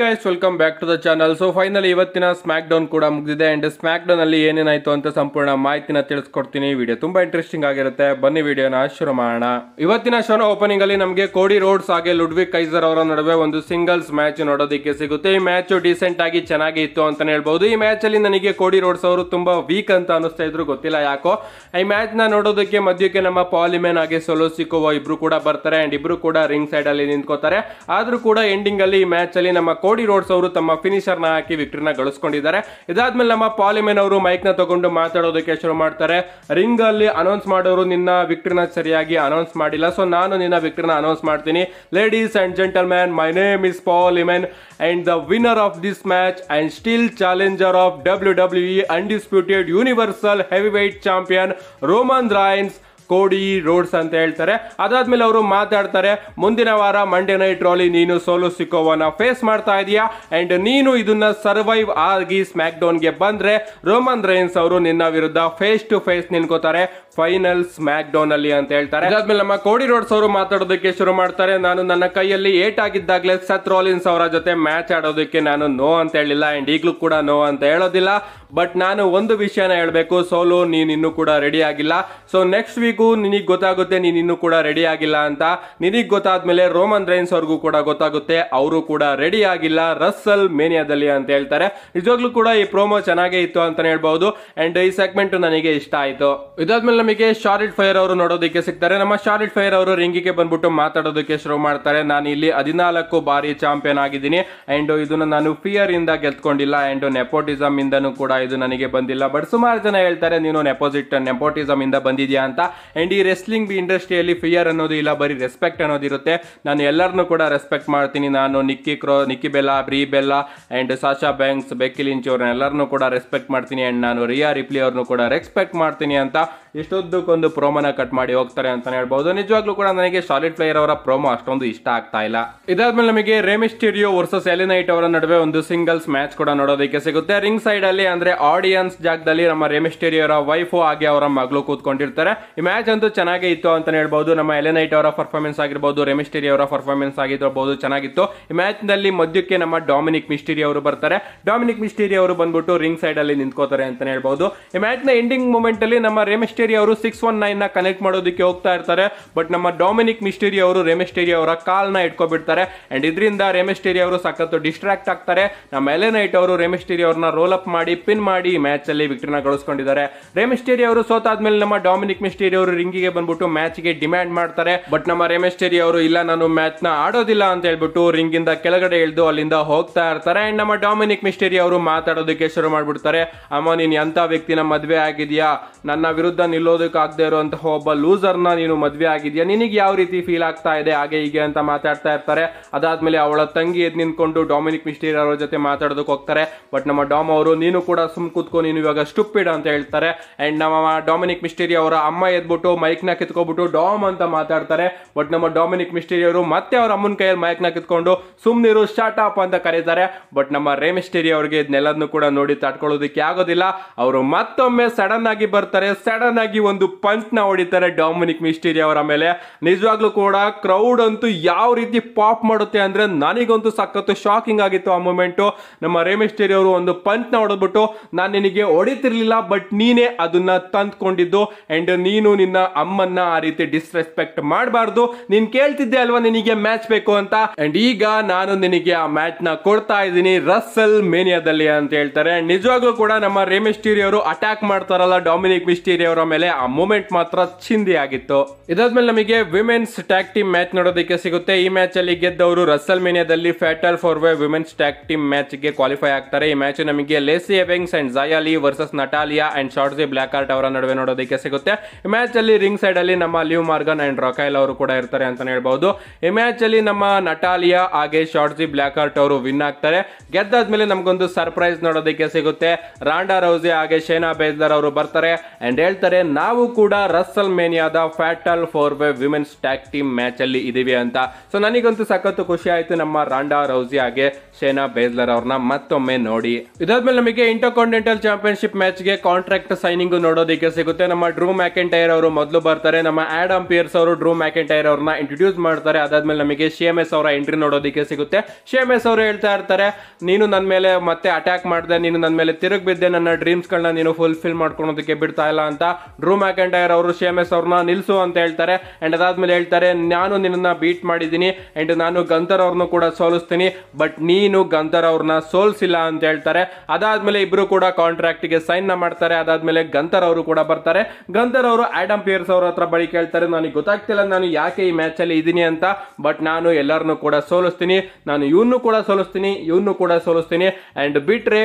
guys welcome back to the channel so final ಇವತ್ತಿನ SmackDown ಕೂಡ ಮುಗಿದಿದೆ and smack ಅಲ್ಲಿ ಏನೇನಾಯಿತು ಅಂತ ಸಂಪೂರ್ಣ ಮಾಹಿತಿನ ತಿಳಿಸ್ಕೊಡ್ತೀನಿ ವಿಡಿಯೋ ತುಂಬಾ ಇಂಟ್ರೆಸ್ಟಿಂಗ್ ಆಗಿರುತ್ತೆ ಬನ್ನಿ ವಿಡಿಯೋನ ಶುರು ಮಾಡೋಣ ಇವತ್ತಿನ ಶೋನ ಓಪನಿಂಗ್ ಅಲ್ಲಿ ನಮಗೆ ಕೋಡಿ ರೋಡ್ಸ್ ಹಾಗೆ ಲುಡ್ವಿಕ್ ಕೈಸರ್ ಅವರ ನಡುವೆ ಒಂದು ಸಿಂಗಲ್ಸ್ ಮ್ಯಾಚ್ ನೋಡೋದಕ್ಕೆ ಸಿಗುತ್ತೆ ಈ ಮ್ಯಾಚ್ ಡೀಸೆಂಟ್ ಆಗಿ ಚೆನ್ನಾಗಿ ಇತ್ತು ಅಂತಾನೆ ಹೇಳ್ಬಹುದು ಈ ಮ್ಯಾಚ್ ಅಲ್ಲಿ ನನಗೆ ಕೋಡಿ ರೋಡ್ಸ್ ಅವರು ತುಂಬಾ ವೀಕ್ ಅಂತ ಅನಿಸ್ತಾ ಇದ್ರು ಗೊತ್ತಿಲ್ಲ ಯಾಕೋ ಈ ಮ್ಯಾಚ್ ನ ನೋಡೋದಕ್ಕೆ ಮಧ್ಯಕ್ಕೆ ನಮ್ಮ ಪಾಲಿಮೆನ್ ಹಾಗೆ ಸಿಕ್ಕುವ ಇಬ್ರು ಕೂಡ ಬರ್ತಾರೆ ಅಂಡ್ ಇಬ್ರು ಕೂಡ ರಿಂಗ್ ಸೈಡ್ ಅಲ್ಲಿ ನಿಂತ್ಕೋತಾರೆ ಆದ್ರೂ ಕೂಡ ಎಂಡಿಂಗ್ ಅಲ್ಲಿ ಈ ಮ್ಯಾಚ್ ಅಲ್ಲಿ ನಮ್ಮ ಕೋಡಿ ರೋಡ್ಸ್ ಅವರು ತಮ್ಮ ಫಿನಿಷರ್ನ ಹಾಕಿ ವಿಕ್ಟ್ರಿನ ಗಳಿಸ್ಕೊಂಡಿದ್ದಾರೆ ಇದಾದ್ಮೇಲೆ ನಮ್ಮ ಪಾಲಿಮೆನ್ ಅವರು ಮೈಕ್ನ ತಗೊಂಡು ಮಾತಾಡೋದಕ್ಕೆ ಶುರು ಮಾಡ್ತಾರೆ ರಿಂಗ್ ಅಲ್ಲಿ ಅನೌನ್ಸ್ ಮಾಡೋರು ನಿನ್ನ ವಿಕ್ಟ್ರಿನ ಸರಿಯಾಗಿ ಅನೌನ್ಸ್ ಮಾಡಿಲ್ಲ ಸೊ ನಾನು ನಿನ್ನ ವಿಕ್ಟ್ರಿನ ಅನೌನ್ಸ್ ಮಾಡ್ತೀನಿ ladies and gentleman my name is Paul Heyman and the winner of this match and still challenger of W W E undisputed universal heavyweight champion Roman Reigns Cody Rhodes ಅಂತ ಹೇಳ್ತಾರೆ ಅದಾದ್ಮೇಲೆ ಅವರು ಮಾತಾಡ್ತಾರೆ ಮುಂದಿನ ವಾರ Monday night rally ನೀನು ಸೋಲು ಸಿಕ್ಕೋವನ್ನ face ಮಾಡ್ತಾ ಇದೀಯಾ ಅಂಡ್ ನೀನು ಇದನ್ನ ಸರ್ವೈವ್ ಆಗಿ ಸ್ಮ್ಯಾಕ್ ಡೌನ್ ಗೆ ಬಂದ್ರೆ ರೋಮನ್ ರೈನ್ಸ್ ಅವರು ನಿನ್ನ ವಿರುದ್ಧ ಫೇಸ್ ಟು ಫೇಸ್ ನಿನ್ಕೋತಾರೆ ಫೈನಲ್ ಸ್ಮ್ಯಾಕ್ ಡೌನ್ ಅಲ್ಲಿ ಅಂತ ಹೇಳ್ತಾರೆ ಅದಾದ್ಮೇಲೆ ನಮ್ಮ ಕೋಡಿ ರೋಡ್ಸ್ ಅವರು ಮಾತಾಡೋದಕ್ಕೆ ಶುರು ಮಾಡ್ತಾರೆ ನಾನು ನನ್ನ ಕೈಯಲ್ಲಿ ಏಟ್ ಆಗಿದ್ದಾಗಲೇ ಸತ್ ರಾಲಿನ್ಸ್ ಅವರ ಜೊತೆ ಮ್ಯಾಚ್ ಆಡೋದಕ್ಕೆ ನಾನು ನೋ ಅಂತ ಹೇಳಿಲ್ಲ ಅಂಡ್ ಈಗಲೂ ಕೂಡ ನೋ ಅಂತ ಹೇಳೋದಿಲ್ಲ ಬಟ್ ನಾನು ಒಂದು ವಿಷಯನ ಹೇಳಬೇಕು ಸೋಲು ನೀನು ಇನ್ನು ಕೂಡ ರೆಡಿ ಆಗಿಲ್ಲ ಸೊ ನೆಕ್ಸ್ಟ್ ವೀಕ್ ಎಲ್ರಿಗೂ ನಿನಗೆ ಗೊತ್ತಾಗುತ್ತೆ ನೀನು ಇನ್ನೂ ಕೂಡ ರೆಡಿ ಆಗಿಲ್ಲ ಅಂತ ನಿನಗೆ ಗೊತ್ತಾದ್ಮೇಲೆ ರೋಮನ್ ರೈನ್ಸ್ ಅವ್ರಿಗೂ ಕೂಡ ಗೊತ್ತಾಗುತ್ತೆ ಅವರು ಕೂಡ ರೆಡಿ ಆಗಿಲ್ಲ ರಸ್ಸಲ್ ಮೇನಿಯಾದಲ್ಲಿ ಅಂತ ಹೇಳ್ತಾರೆ ನಿಜವಾಗ್ಲೂ ಕೂಡ ಈ ಪ್ರೋಮೋ ಚೆನ್ನಾಗೇ ಇತ್ತು ಅಂತ ಹೇಳ್ಬಹುದು ಅಂಡ್ ಈ ಸೆಗ್ಮೆಂಟ್ ನನಗೆ ಇಷ್ಟ ಆಯ್ತು ಇದಾದ್ಮೇಲೆ ನಮಗೆ ಶಾರ್ಟ್ ಫೈರ್ ಅವರು ನೋಡೋದಕ್ಕೆ ಸಿಗ್ತಾರೆ ನಮ್ಮ ಶಾರ್ಟ್ ಫೈರ್ ಅವರು ರಿಂಗಿಗೆ ಬಂದ್ಬಿಟ್ಟು ಮಾತಾಡೋದಕ್ಕೆ ಶುರು ಮಾಡ್ತಾರೆ ನಾನು ಇಲ್ಲಿ ಹದಿನಾಲ್ಕು ಬಾರಿ ಚಾಂಪಿಯನ್ ಆಗಿದ್ದೀನಿ ಅಂಡ್ ಇದನ್ನ ನಾನು ಫಿಯರ್ ಇಂದ ಗೆದ್ಕೊಂಡಿಲ್ಲ ಅಂಡ್ ನೆಪೋಟಿಸಮ್ ಇಂದನೂ ಕೂಡ ಇದು ನನಗೆ ಬಂದಿಲ್ಲ ಬಟ್ ಸುಮಾರು ಜನ ಹೇಳ್ತಾರೆ ನೀನು ನೆಪೋಸಿಟ್ ನೆಪೋಟಿಸಮ್ ಇಂದ ಬಂದಿದ್ಯಾ ಅಂತ ಆ್ಯಂಡ್ ಈ ರೆಸ್ಲಿಂಗ್ ಬಿ ಇಂಡಸ್ಟ್ರಿಯಲ್ಲಿ ಫಿಯರ್ ಅನ್ನೋದು ಇಲ್ಲ ಬರೀ ರೆಸ್ಪೆಕ್ಟ್ ಅನ್ನೋದಿರುತ್ತೆ ನಾನು ಎಲ್ಲರನ್ನೂ ಕೂಡ ರೆಸ್ಪೆಕ್ಟ್ ಮಾಡ್ತೀನಿ ನಾನು ನಿಕ್ಕಿ ಕ್ರೋ ನಿಕ್ಕಿ ಬೆಲ್ಲಾ ಬ್ರೀ ಬೆಲ್ಲಾ ಆ್ಯಂಡ್ ಸಾಶಾ ಬ್ಯಾಂಕ್ಸ್ ಬೆಕ್ಕಿಲಿಂಚ್ ಅವ್ರನ್ನ ಎಲ್ಲರನ್ನೂ ಕೂಡ ರೆಸ್ಪೆಕ್ಟ್ ಮಾಡ್ತೀನಿ ಆ್ಯಂಡ್ ನಾನು ರಿಯಾ ರಿಪ್ಲಿ ಅವ್ರನ್ನೂ ಕೂಡ ರೆಸ್ಪೆಕ್ಟ್ ಮಾಡ್ತೀನಿ ಅಂತ ಇಷ್ಟೊದ್ದಕ್ಕೊಂದು ಪ್ರೋಮೋನ ಕಟ್ ಮಾಡಿ ಹೋಗ್ತಾರೆ ಅಂತಾನೆ ಹೇಳ್ಬಹುದು ನಿಜವಾಗ್ಲೂ ಕೂಡ ನನಗೆ ಸಾಲಿಡ್ ಪ್ಲೇಯರ್ ಅವರ ಪ್ರೋಮೋ ಅಷ್ಟೊಂದು ಇಷ್ಟ ಆಗ್ತಾ ಇಲ್ಲ ಇದಾದ್ಮೇಲೆ ನಮಗೆ ರೇಮಿಸ್ಟೀರಿಯೋ ವರ್ಸಸ್ ಎಲಿನೈಟ್ ಅವರ ನಡುವೆ ಒಂದು ಸಿಂಗಲ್ಸ್ ಮ್ಯಾಚ್ ಕೂಡ ನೋಡೋದಕ್ಕೆ ಸಿಗುತ್ತೆ ರಿಂಗ್ ಸೈಡ್ ಅಲ್ಲಿ ಅಂದ್ರೆ ಆಡಿಯನ್ಸ್ ಜಾಗದಲ್ಲಿ ನಮ್ಮ ರೇಮಿಸ್ಟೇರಿ ಅವರ ವೈಫು ಆಗಿ ಅವರ ಮಗಳು ಕೂತ್ಕೊಂಡಿರ್ತಾರೆ ಈ ಮ್ಯಾಚ್ ಅಂತೂ ಚೆನ್ನಾಗಿ ಇತ್ತು ಅಂತ ಹೇಳ್ಬಹುದು ನಮ್ಮ ಎಲೆನೈಟ್ ಅವರ ಪರ್ಫಾರ್ಮೆನ್ಸ್ ಆಗಿರ್ಬೋದು ರೆಮಿಸ್ಟೇರಿ ಅವರ ಪರ್ಫಾರ್ಮೆನ್ಸ್ ಆಗಿರ್ಬಹುದು ಚೆನ್ನಾಗಿತ್ತು ಈ ಮ್ಯಾಚ್ ನಲ್ಲಿ ಮಧ್ಯಕ್ಕೆ ನಮ್ಮ ಡಾಮಿನಿಕ್ ಮಿಸ್ಟಿರಿ ಅವರು ಬರ್ತಾರೆ ಡಾಮಿನಿಕ್ ಮಿಸ್ಟಿರಿ ಅವರು ಬಂದ್ಬಿಟ್ಟು ರಿಂಗ್ ಸೈಡ್ ಅಲ್ಲಿ ನಿಂತ್ಕೋತಾರೆ ಅಂತಾನೆ ಹೇಳ್ಬಹುದು ಈ ಮ್ಯಾಚ್ ನ ಎಂಡಿಂಗ್ ಮೂಮೆಂಟ್ ಅಲ್ಲಿ ನಮ್ಮ ರೆಮಿಸ್ಟೇರಿ ಮಿಸ್ಟೇರಿ ಅವರು ಸಿಕ್ಸ್ ಒನ್ ನೈನ್ ನ ಕನೆಕ್ಟ್ ಮಾಡೋದಕ್ಕೆ ಹೋಗ್ತಾ ಇರ್ತಾರೆ ಬಟ್ ನಮ್ಮ ಡೊಮಿನಿಕ್ ಮಿಸ್ಟೇರಿ ಅವರು ಟೇರಿ ಅವರ ಕಾಲ್ನ ಇಟ್ಕೊಬಿಡ್ತಾರೆ ಅಂಡ್ ಇದರಿಂದ ಟೇರಿ ಅವರು ಸಖತ್ತು ಡಿಸ್ಟ್ರಾಕ್ಟ್ ಆಗ್ತಾರೆ ನಮ್ಮ ಎಲೆನೈಟ್ ಅವರು ಟೇರಿ ಅವ್ರನ್ನ ರೋಲ್ ಅಪ್ ಮಾಡಿ ಪಿನ್ ಮಾಡಿ ಮ್ಯಾಚ್ ಅಲ್ಲಿ ವಿಕ್ಟರಿನ ಗಳಿಸ್ಕೊಂಡಿದ್ದಾರೆ ಟೇರಿ ಅವರು ಸೋತಾದ್ಮೇಲೆ ನಮ್ಮ ಡಾಮಿನಿಕ್ ಮಿಸ್ಟೇರಿ ಅವರು ರಿಂಗಿಗೆ ಬಂದ್ಬಿಟ್ಟು ಮ್ಯಾಚ್ ಗೆ ಡಿಮ್ಯಾಂಡ್ ಮಾಡ್ತಾರೆ ಬಟ್ ನಮ್ಮ ರೆಮೆಸ್ಟೇರಿ ಅವರು ಇಲ್ಲ ನಾನು ಮ್ಯಾಚ್ ನ ಆಡೋದಿಲ್ಲ ಅಂತ ಹೇಳ್ಬಿಟ್ಟು ರಿಂಗ್ ಇಂದ ಕೆಳಗಡೆ ಇಳಿದು ಅಲ್ಲಿಂದ ಹೋಗ್ತಾ ಇರ್ತಾರೆ ಅಂಡ್ ನಮ್ಮ ಡಾಮಿನಿಕ್ ಮಿಸ್ಟೇರಿ ಅವರು ಮಾತಾಡೋದಕ್ಕೆ ಶುರು ಮಾಡ್ಬಿಡ್ತಾರೆ ಅಮ್ಮ ನೀನ್ ಎಂತ ವ್ಯಕ್ತಿನ ಮದುವೆ ಆಗಿದೆಯಾ ನನ್ನ ವಿರುದ್ಧ ನಿಲ್ಲೋದಕ್ಕಾಗದೇ ಇರುವಂತಹ ಒಬ್ಬ ಲೂಸರ್ನ ನೀನು ಮದುವೆ ಆಗಿದ್ಯಾ ನಿನಗೆ ಯಾವ ರೀತಿ ಫೀಲ್ ಆಗ್ತಾ ಇದೆ ಹಾಗೆ ಹೀಗೆ ಅಂತ ಮಾತಾಡ್ತಾ ಇರ್ತಾರೆ ಅದಾದ್ಮೇಲೆ ಅವಳ ತಂಗಿ ಎದ್ ನಿಂತ್ಕೊಂಡು ಡಾಮಿನಿಕ್ ಮಿಸ್ಟೀರ್ ಅವರ ಜೊತೆ ಮಾತಾಡೋದಕ್ಕೆ ಹೋಗ್ತಾರೆ ಬಟ್ ನಮ್ಮ ಡಾಮ್ ಅವರು ನೀನು ಕೂಡ ಸುಮ್ ಕೂತ್ಕೊ ನೀನು ಇವಾಗ ಸ್ಟುಪಿಡ್ ಅಂತ ಹೇಳ್ತಾರೆ ಅಂಡ್ ನಮ್ಮ ಡೊಮಿನಿಕ್ ಮಿಸ್ಟೀರಿ ಅವರ ಅಮ್ಮ ಎದ್ಬಿಟ್ಟು ಮೈಕ್ನ ಕಿತ್ಕೊಬಿಟ್ಟು ಡಾಮ್ ಅಂತ ಮಾತಾಡ್ತಾರೆ ಬಟ್ ನಮ್ಮ ಡಾಮಿನಿಕ್ ಮಿಸ್ಟೀರಿಯವರು ಅವರು ಮತ್ತೆ ಅವರ ಅಮ್ಮನ ಕೈಯಲ್ಲಿ ಮೈಕ್ನ ಕಿತ್ಕೊಂಡು ಸುಮ್ ನೀರು ಸ್ಟಾರ್ಟ್ ಅಪ್ ಅಂತ ಕರೀತಾರೆ ಬಟ್ ನಮ್ಮ ರೇ ಮಿಸ್ಟೀರಿ ಅವರಿಗೆ ಇದನ್ನೆಲ್ಲದನ್ನು ಕೂಡ ನೋಡಿ ತಡ್ಕೊಳ್ಳೋದಕ್ಕೆ ಆಗೋದಿಲ್ಲ ಅವರು ಮತ್ತೊಮ್ಮೆ ಸಡನ್ ಆಗಿ ಬರ್ತಾರೆ ಸಡನ್ ಆಗಿ ಒಂದು ಪಂಚ್ ನ ಹೊಡಿತಾರೆ ಡಾಮಿನಿಕ್ ಮಿಸ್ಟೀರಿಯ ಅವರ ಮೇಲೆ ನಿಜವಾಗ್ಲೂ ಕೂಡ ಕ್ರೌಡ್ ಅಂತೂ ಯಾವ ರೀತಿ ಪಾಪ್ ಮಾಡುತ್ತೆ ಅಂದ್ರೆ ನನಗಂತೂ ಸಖತ್ತು ಶಾಕಿಂಗ್ ಆಗಿತ್ತು ಆ ಮೂಮೆಂಟು ನಮ್ಮ ರೇಮಿಸ್ಟೇರಿ ಅವರು ಒಂದು ಪಂಚ್ ನ ಹೊಡೆದ್ಬಿಟ್ಟು ನಾನು ನಿನಗೆ ಹೊಡಿತಿರ್ಲಿಲ್ಲ ಬಟ್ ನೀನೇ ಅದನ್ನ ತಂದ್ಕೊಂಡಿದ್ದು ಅಂಡ್ ನೀನು ನಿನ್ನ ಅಮ್ಮನ್ನ ಆ ರೀತಿ ಡಿಸ್ರೆಸ್ಪೆಕ್ಟ್ ಮಾಡಬಾರ್ದು ನೀನ್ ಕೇಳ್ತಿದ್ದೆ ಅಲ್ವಾ ನಿನಗೆ ಮ್ಯಾಚ್ ಬೇಕು ಅಂತ ಅಂಡ್ ಈಗ ನಾನು ನಿನಗೆ ಆ ಮ್ಯಾಚ್ ನ ಕೊಡ್ತಾ ಇದ್ದೀನಿ ರಸ್ಸಲ್ ಮೇನಿಯಾದಲ್ಲಿ ಅಂತ ಹೇಳ್ತಾರೆ ನಿಜವಾಗ್ಲೂ ಕೂಡ ನಮ್ಮ ರೇಮಿಸ್ಟೀರಿ ಅವರು ಅಟ್ಯಾಕ್ ಮಾಡ್ತಾರಲ್ಲ ಡಾಮಿನಿಕ್ ಮಿಸ್ಟೀರಿ ಅವರ ಮೇಲೆ ಆ ಮೂಮೆಂಟ್ ಮಾತ್ರ ಚಿಂದಿ ಆಗಿತ್ತು ಇದಾದ್ಮೇಲೆ ನಮಗೆ ವಿಮೆನ್ಸ್ ಟ್ಯಾಗ್ ಟೀಮ್ ಮ್ಯಾಚ್ ನೋಡೋದಕ್ಕೆ ಸಿಗುತ್ತೆ ಈ ಮ್ಯಾಚ್ ಅಲ್ಲಿ ಗೆದ್ದವರು ರಸಲ್ ಮೇನಿಯಾದಲ್ಲಿ fatal four way women's tag team match ಗೆ ಕ್ವಾಲಿಫೈ ಆಗ್ತಾರೆ ಈ ಮ್ಯಾಚ್ ನಮಗೆ ಲೇಸಿ ಎವೆಂಗ್ಸ್ ಅಂಡ್ ಜಾಯಾಲಿ versus Natalya and Shotzi Blackheart ಅವರ ನಡುವೆ ನೋಡೋದಕ್ಕೆ ಸಿಗುತ್ತೆ ಈ ಮ್ಯಾಚ್ ಅಲ್ಲಿ ರಿಂಗ್ ಸೈಡ್ ಅಲ್ಲಿ ನಮ್ಮ ಲಿವ್ ಮಾರ್ಗನ್ ಅಂಡ್ ರೊಕೈಲ್ ಅವರು ಕೂಡ ಇರ್ತಾರೆ ಅಂತಾನೆ ಹೇಳ್ಬಹುದು ಈ ಮ್ಯಾಚ್ ಅಲ್ಲಿ ನಮ್ಮ ನಟಾಲಿಯಾ ಹಾಗೆ ಶಾರ್ಟ್ಜಿ ಬ್ಲಾಕ್ ಆರ್ಟ್ ಅವರು ವಿನ್ ಆಗ್ತಾರೆ ಗೆದ್ದಾದ್ಮೇಲೆ ನಮಗೊಂದು ಸರ್ಪ್ರೈಸ್ ನೋಡೋದಕ್ಕೆ ಸಿಗುತ್ತೆ ರಾಂಡಾ ರೌಸಿ ಹಾಗೆ ಶೇನಾ ಬೇಜ್ದಾರ್ ಅವರು ಬರ್ತಾರೆ ಅಂಡ್ ಹೇಳ್ತಾರೆ ಅಂದರೆ ನಾವು ಕೂಡ ರಸ್ಸಲ್ ಮೇನಿಯಾದ fatal four way women's tag team match ಅಲ್ಲಿ ಇದೀವಿ ಅಂತ ಸೊ ನನಗಂತೂ ಸಖತ್ತು ಖುಷಿ ಆಯಿತು ನಮ್ಮ ರಾಂಡಾ ರೌಜಿ ಹಾಗೆ ಶೇನಾ ಬೇಜ್ಲರ್ ಅವ್ರನ್ನ ಮತ್ತೊಮ್ಮೆ ನೋಡಿ ಇದಾದ್ಮೇಲೆ ನಮಗೆ ಇಂಟರ್ ಕಾಂಟಿನೆಂಟಲ್ ಚಾಂಪಿಯನ್ಶಿಪ್ ಮ್ಯಾಚ್ ಗೆ ಕಾಂಟ್ರಾಕ್ಟ್ ಸೈನಿಂಗ್ ನೋಡೋದಕ್ಕೆ ಸಿಗುತ್ತೆ ನಮ್ಮ ಡ್ರೂ ಮ್ಯಾಕೆಂಟೈರ್ ಅವರು ಮೊದಲು ಬರ್ತಾರೆ ನಮ್ಮ ಆಡ್ ಅಂಪಿಯರ್ಸ್ ಅವರು ಡ್ರೂ ಮ್ಯಾಕೆಂಟೈರ್ ಅವ್ರನ್ನ ಇಂಟ್ರೊಡ್ಯೂಸ್ ಮಾಡ್ತಾರೆ ಅದಾದ್ಮೇಲೆ ನಮಗೆ ಸಿ ಎಂ ಎಸ್ ಅವರ ಎಂಟ್ರಿ ನೋಡೋದಕ್ಕೆ ಸಿಗುತ್ತೆ ಸಿ ಎಂ ಎಸ್ ಅವರು ಹೇಳ್ತಾ ಇರ್ತಾರೆ ನೀನು ನನ್ನ ಮೇಲೆ ಮತ್ತೆ ಅಟ್ಯಾಕ್ ಮಾಡಿದೆ ನೀನು ನನ್ನ ಮೇಲೆ ತಿರುಗಿ ಬಿದ್ದೆ ನನ್ನ ಡ್ರೀಮ್ಸ್ಗಳನ್ನ ನೀನು ಫುಲ್ಫಿಲ್ ಮಾಡ್ಕೊಳೋದಕ್ಕೆ ಬಿಡ್ತಾ ಇಲ್ಲ ಅಂತ ಡ್ರೂ ಮ್ಯಾಕೆಂಟೈರ್ ಅವರು ಸಿ ಅವ್ರನ್ನ ನಿಲ್ಲಿಸು ಅಂತ ಹೇಳ್ತಾರೆ ಅಂಡ್ ಅದಾದ್ಮೇಲೆ ಹೇಳ್ತಾರೆ ನಾನು ನಿನ್ನನ್ನು ಬೀಟ್ ಮಾಡಿದ್ದೀನಿ ಅಂಡ್ ನಾನು ಗಂಧರ್ ಅವ್ರನ್ನೂ ಕೂಡ ಸೋಲಿಸ್ತೀನಿ ಬಟ್ ನೀನು ಗಂಧರ್ ಅವ್ರನ್ನ ಸೋಲಿಸಿಲ್ಲ ಅಂತ ಹೇಳ್ತಾರೆ ಅದಾದ್ಮೇಲೆ ಇಬ್ಬರು ಕೂಡ ಕಾಂಟ್ರಾಕ್ಟ್ ಗೆ ಸೈನ್ ಮಾಡ್ತಾರೆ ಅದಾದ್ಮೇಲೆ ಗಂಧರ್ ಅವರು ಕೂಡ ಬರ್ತಾರೆ ಗಂಧರ್ ಅವರು ಆಡಮ್ ಪಿಯರ್ಸ್ ಅವ್ರ ಹತ್ರ ಬಳಿ ಕೇಳ್ತಾರೆ ನನಗೆ ಗೊತ್ತಾಗ್ತಿಲ್ಲ ನಾನು ಯಾಕೆ ಈ ಮ್ಯಾಚಲ್ಲಿ ಇದ್ದೀನಿ ಅಂತ ಬಟ್ ನಾನು ಎಲ್ಲರನ್ನೂ ಕೂಡ ಸೋಲಿಸ್ತೀನಿ ನಾನು ಇವನ್ನೂ ಕೂಡ ಸೋಲಿಸ್ತೀನಿ ಇವನು ಕೂಡ ಸೋಲಿಸ್ತೀನಿ ಅಂಡ್ ಬಿಟ್ರೆ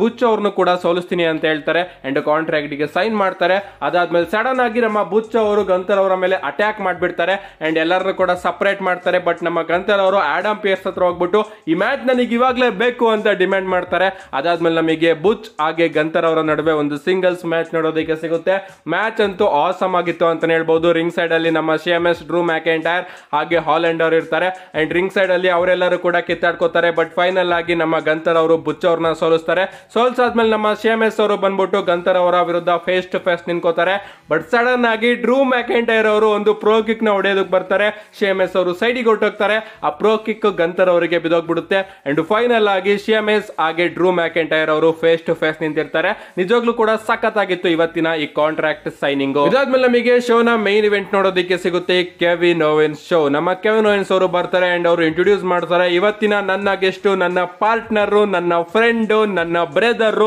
ಬುಚ್ ಅವ್ರನ್ನು ಕೂಡ ಸೋಲಿಸ್ತೀನಿ ಅಂತ ಹೇಳ್ತಾರೆ ಅಂಡ್ ಕಾಂಟ್ರಾಕ್ಟ್ ಸೈನ್ ಮಾಡ್ತಾರೆ ಅದಾದ್ಮೇಲೆ ಸಡನ್ ಆಗಿ ನಮ್ಮ ಬುಚ್ಚ ಅವರು ಗಂತರ್ ಅವರ ಮೇಲೆ ಅಟ್ಯಾಕ್ ಮಾಡಿಬಿಡ್ತಾರೆ ಅಂಡ್ ಎಲ್ಲರನ್ನೂ ಕೂಡ ಸಪರೇಟ್ ಮಾಡ್ತಾರೆ ಬಟ್ ನಮ್ಮ ಗಂತರ್ ಅವರು ಆಡಮ್ ಪಿಯರ್ಸ್ ಹತ್ರ ಹೋಗ್ಬಿಟ್ಟು ಈ ಮ್ಯಾಚ್ ನನಗೆ ಇವಾಗಲೇ ಬೇಕು ಅಂತ ಡಿಮ್ಯಾಂಡ್ ಮಾಡ್ತಾರೆ ಅದಾದ್ಮೇಲೆ ನಮಗೆ ಬುಚ್ ಹಾಗೆ ಗಂತರ್ ಅವರ ನಡುವೆ ಒಂದು ಸಿಂಗಲ್ಸ್ ಮ್ಯಾಚ್ ನೋಡೋದಕ್ಕೆ ಸಿಗುತ್ತೆ ಮ್ಯಾಚ್ ಅಂತೂ ಆಸಮ್ ಆಗಿತ್ತು ಅಂತಲೇ ಹೇಳ್ಬೋದು ರಿಂಗ್ ಸೈಡ್ ಅಲ್ಲಿ ನಮ್ಮ C M S Drew McIntyre ಹಾಗೆ ಹಾಲೆಂಡ್ ಅವರು ಇರ್ತಾರೆ ಅಂಡ್ ರಿಂಗ್ ಸೈಡ್ ಅಲ್ಲಿ ಅವರೆಲ್ಲರೂ ಕೂಡ ಕಿತ್ತಾಡ್ಕೋತಾರೆ ಬಟ್ ಫೈನಲ್ ಆಗಿ ನಮ್ಮ ಗಂತರ್ ಅವರು ಬುಚ್ ಅವ್ರನ್ನ ಸೋಲಿಸ್ತಾರೆ ಸೋಲ್ಸಾದ್ಮೇಲೆ ನಮ್ಮ ಸಿ ಎಂ ಎಸ್ ಅವರು ಬಂದ್ಬಿಟ್ಟು ಗಂತರ್ ಅವರ ವಿರುದ್ಧ ಫೇಸ್ ಟು ಫೇಸ್ ನಿಂತ ಅನ್ಕೋತಾರೆ ಬಟ್ ಸಡನ್ ಆಗಿ ಡ್ರೂ ಮ್ಯಾಕೆಂಟೈರ್ ಅವರು ಒಂದು ಪ್ರೋ ಕಿಕ್ ನ ಹೊಡೆಯೋದಕ್ಕೆ ಬರ್ತಾರೆ ಶಿಎಂಎಸ್ ಅವರು ಸೈಡಿಗೆ ಹೊಟ್ಟೋಗ್ತಾರೆ ಆ ಪ್ರೋ ಕಿಕ್ ಗಂತರ್ ಅವರಿಗೆ ಬಿದೋಗ್ಬಿಡುತ್ತೆ ಅಂಡ್ ಫೈನಲ್ ಆಗಿ ಎಸ್ ಹಾಗೆ ಡ್ರೂ ಮ್ಯಾಕೆಂಟೈರ್ ಅವರು ಫೇಸ್ ಟು ಫೇಸ್ ನಿಂತಿರ್ತಾರೆ ನಿಜವಾಗ್ಲೂ ಕೂಡ ಸಖತ್ ಆಗಿತ್ತು ಇವತ್ತಿನ ಈ ಕಾಂಟ್ರಾಕ್ಟ್ ಸೈನಿಂಗ್ ಇದಾದ್ಮೇಲೆ ನಮಗೆ ಶೋನ ಮೈನ್ ಇವೆಂಟ್ ನೋಡೋದಕ್ಕೆ ಸಿಗುತ್ತೆ ಕೆವಿ ನೋವಿನ್ ಶೋ ನಮ್ಮ ಕೆವಿ ನೋವಿನ್ಸ್ ಅವರು ಬರ್ತಾರೆ ಅಂಡ್ ಅವರು ಇಂಟ್ರೊಡ್ಯೂಸ್ ಮಾಡ್ತಾರೆ ಇವತ್ತಿನ ನನ್ನ ಗೆಸ್ಟ್ ನನ್ನ ಪಾರ್ಟ್ನರ್ ನನ್ನ ಫ್ರೆಂಡ್ ನನ್ನ brother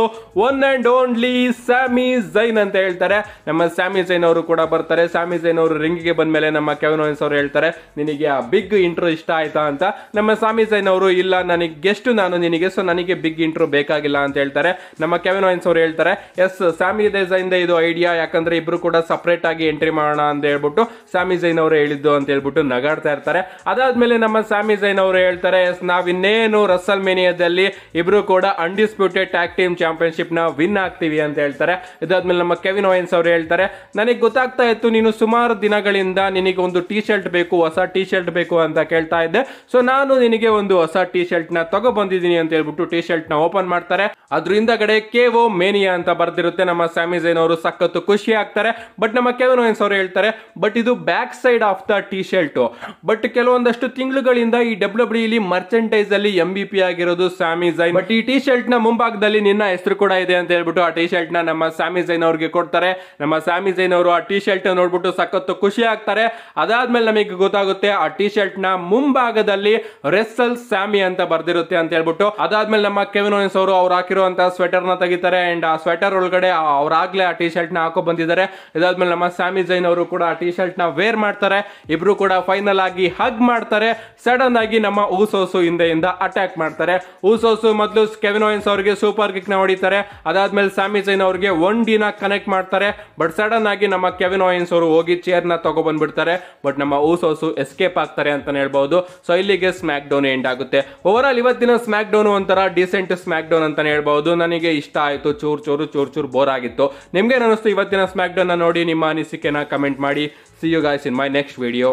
one and only Sami Zayn ಅಂತ ಹೇಳ್ತಾರೆ ನಮ್ಮ ಸ್ಯಾಮಿ ಜೈನ್ ಅವರು ಕೂಡ ಬರ್ತಾರೆ ಸ್ಯಾಮಿ ಜೈನ್ ಅವರು ರಿಂಗಿಗೆ ಬಂದ ಮೇಲೆ ನಮ್ಮ ಕೆವಿನ್ ಓಯನ್ಸ್ ಅವರು ಹೇಳ್ತಾರೆ ನಿನಗೆ ಆ ಬಿಗ್ ಇಂಟ್ರೋ ಇಷ್ಟ ಆಯ್ತಾ ಅಂತ ನಮ್ಮ ಸ್ವಾಮಿ ಜೈನ್ ಅವರು ಇಲ್ಲ ನನಗೆ ಗೆಸ್ಟ್ ನಾನು ನಿನಗೆ ಸೊ ನನಗೆ ಬಿಗ್ ಇಂಟ್ರೋ ಬೇಕಾಗಿಲ್ಲ ಅಂತ ಹೇಳ್ತಾರೆ ನಮ್ಮ ಕೆವಿನ್ ಓಯನ್ಸ್ ಅವರು ಹೇಳ್ತಾರೆ ಎಸ್ ಸ್ಯಾಮಿ ಜೈನ್ ಇದು ಐಡಿಯಾ ಯಾಕಂದ್ರೆ ಇಬ್ರು ಕೂಡ ಸಪರೇಟ್ ಆಗಿ ಎಂಟ್ರಿ ಮಾಡೋಣ ಅಂತ ಹೇಳ್ಬಿಟ್ಟು ಸ್ಯಾಮಿ ಜೈನ್ ಅವರು ಹೇಳಿದ್ದು ಅಂತ ಹೇಳ್ಬಿಟ್ಟು ನಗಾಡ್ತಾ ಇರ್ತಾರೆ ಅದಾದ್ಮೇಲೆ ನಮ್ಮ ಸ್ಯಾಮಿ ಜೈನ್ ಅವರು ಹೇಳ್ತಾರೆ ಎಸ್ ನಾವಿನ್ನೇನು ರಸಲ್ ಮೇನಿಯಾದಲ್ಲಿ ಇಬ್ರು ಕೂಡ ಅನ್ಡಿಸ್ಪ್ಯೂಟೆಡ್ ಟ್ಯಾಗ್ ಟೀಮ್ ಚಾಂಪಿಯನ್ಶಿಪ್ ನ ವಿನ್ ಆಗ್ತೀವಿ ಅಂತ ಹೇಳ್ತಾರೆ ಇದಾದ್ಮೇಲೆ ನಮ್ಮ ಕೆವಿನ್ ಓಯನ್ಸ್ ಅವರು ಹೇಳ್ತಾರೆ ನನಗೆ ಗೊತ್ತಾಗ್ತಾ ಇತ್ತು ನೀನು ಸುಮಾರು ದಿನಗಳಿಂದ ನಿನಗೆ ಒಂದು ಟೀ ಶರ್ಟ್ ಬೇಕು ಹೊಸ ಟೀ ಶರ್ಟ್ ಬೇಕು ಅಂತ ಕೇಳ್ತಾ ಇದ್ದೆ ಸೊ ನಾನು ನಿನಗೆ ಒಂದು ಹೊಸ ಟೀ ಶರ್ಟ್ ನ ತಗೋ ಬಂದಿದ್ದೀನಿ ಅಂತ ಹೇಳ್ಬಿಟ್ಟು ಟೀ ಶರ್ಟ್ ನ ಓಪನ್ ಮಾಡ್ತಾರೆ ಅದ್ರಿಂದ ಕಡೆ ಓ ಮೇನಿಯಾ ಅಂತ ಬರ್ದಿರುತ್ತೆ ನಮ್ಮ ಸ್ಯಾಮಿಝೈನ್ ಅವರು ಸಖತ್ತು ಖುಷಿ ಆಗ್ತಾರೆ ಬಟ್ ನಮ್ಮ ಕೆವನ್ ಓಯನ್ಸ್ ಅವರು ಹೇಳ್ತಾರೆ ಬಟ್ ಇದು back side of the T shirt but ಕೆಲವೊಂದಷ್ಟು ತಿಂಗಳುಗಳಿಂದ ಈ ಡಬ್ಲ್ಯೂ ಇಲ್ಲಿ ಮರ್ಚೆಂಟೈಸ್ ಅಲ್ಲಿ ಎಂ ಬಿ ಪಿ ಆಗಿರೋದು ಸ್ಯಾಮಿಝೈನ್ ಬಟ್ ಈ ಟೀ ಶರ್ಟ್ ನ ಮುಂಭಾಗದಲ್ಲಿ ನಿನ್ನ ಹೆಸರು ಕೂಡ ಇದೆ ಅಂತ ಹೇಳ್ಬಿಟ್ಟು ಆ ಟೀ ಶರ್ಟ್ ನ ನಮ್ಮ ಸ್ಯಾಮಿಝೈನ್ ಅವ್ರಿಗೆ ಕೊಡ್ತಾರೆ ನಮ್ಮ ಸ್ಯಾಮಿ ಜೈನ್ ಅವರು ಆ ಟೀ ಶರ್ಟ್ ನೋಡ್ಬಿಟ್ಟು ಸಖತ್ತು ಖುಷಿ ಆಗ್ತಾರೆ ಅದಾದ್ಮೇಲೆ ನಮಗೆ ಗೊತ್ತಾಗುತ್ತೆ ಆ ಟೀ ಶರ್ಟ್ ನ ಮುಂಭಾಗದಲ್ಲಿ ರೆಸ್ಸಲ್ ಸ್ಯಾಮಿ ಅಂತ ಬರ್ದಿರುತ್ತೆ ಅಂತ ಹೇಳ್ಬಿಟ್ಟು ಅದಾದ್ಮೇಲೆ ನಮ್ಮ ಕೆವಿನ್ ಓನ್ಸ್ ಅವರು ಅವ್ರು ಹಾಕಿರುವಂತಹ ಸ್ವೆಟರ್ ನ ತೆಗಿತಾರೆ ಅಂಡ್ ಆ ಸ್ವೆಟರ್ ಒಳಗಡೆ ಅವ್ರಾಗ್ಲೇ ಆ ಟೀ ಶರ್ಟ್ ನ ಹಾಕೋ ಬಂದಿದ್ದಾರೆ ಇದಾದ್ಮೇಲೆ ನಮ್ಮ ಸ್ಯಾಮಿ ಜೈನ್ ಅವರು ಕೂಡ ಆ ಟೀ ಶರ್ಟ್ ನ ವೇರ್ ಮಾಡ್ತಾರೆ ಇಬ್ರು ಕೂಡ ಫೈನಲ್ ಆಗಿ ಹಗ್ ಮಾಡ್ತಾರೆ ಸಡನ್ ಆಗಿ ನಮ್ಮ ಊಸೋಸು ಹಿಂದೆಯಿಂದ ಅಟ್ಯಾಕ್ ಮಾಡ್ತಾರೆ ಊಸೋಸು ಮೊದಲು ಕೆವಿನ್ ಓಯನ್ಸ್ ಅವರಿಗೆ ಸೂಪರ್ ಕಿಕ್ ನ ಹೊಡಿತಾರೆ ಅದಾದ್ಮೇಲೆ ಸ್ಯಾಮಿ ಜೈನ್ ಅವರಿಗೆ ಒನ್ ನ ಕನೆಕ್ಟ್ ಮಾಡ್ತಾರೆ ಬಟ್ ಸಡನ್ ಆಗಿ ನಮ್ಮ ಕೆವಿನ್ ಓಯನ್ಸ್ ಅವರು ಹೋಗಿ ಚೇರ್ನ ತಗೊಬಂದ್ಬಿಡ್ತಾರೆ ಬಟ್ ನಮ್ಮ ಊಸೋಸು ಎಸ್ಕೇಪ್ ಆಗ್ತಾರೆ ಅಂತಲೇ ಹೇಳ್ಬೋದು ಸೊ ಇಲ್ಲಿಗೆ ಸ್ಮ್ಯಾಕ್ ಡೌನ್ ಎಂಡ್ ಆಗುತ್ತೆ ಓವರ್ ಆಲ್ ಇವತ್ತಿನ ಸ್ಮ್ಯಾಕ್ ಡೌನ್ ಒಂಥರ ಡೀಸೆಂಟ್ ಸ್ಮ್ಯಾಕ್ ಡೌನ್ ಅಂತ ಹೇಳ್ಬೋದು ನನಗೆ ಇಷ್ಟ ಆಯಿತು ಚೂರು ಚೂರು ಚೂರು ಚೂರು ಬೋರ್ ಆಗಿತ್ತು ನಿಮ್ಗೆ ಅನಿಸ್ತು ಇವತ್ತಿನ ಸ್ಮ್ಯಾಕ್ ಡೌನ್ ನೋಡಿ ನಿಮ್ಮ ಅನಿಸಿಕೆನ ಕಮೆಂಟ್ ಮಾಡಿ see you guys in my next video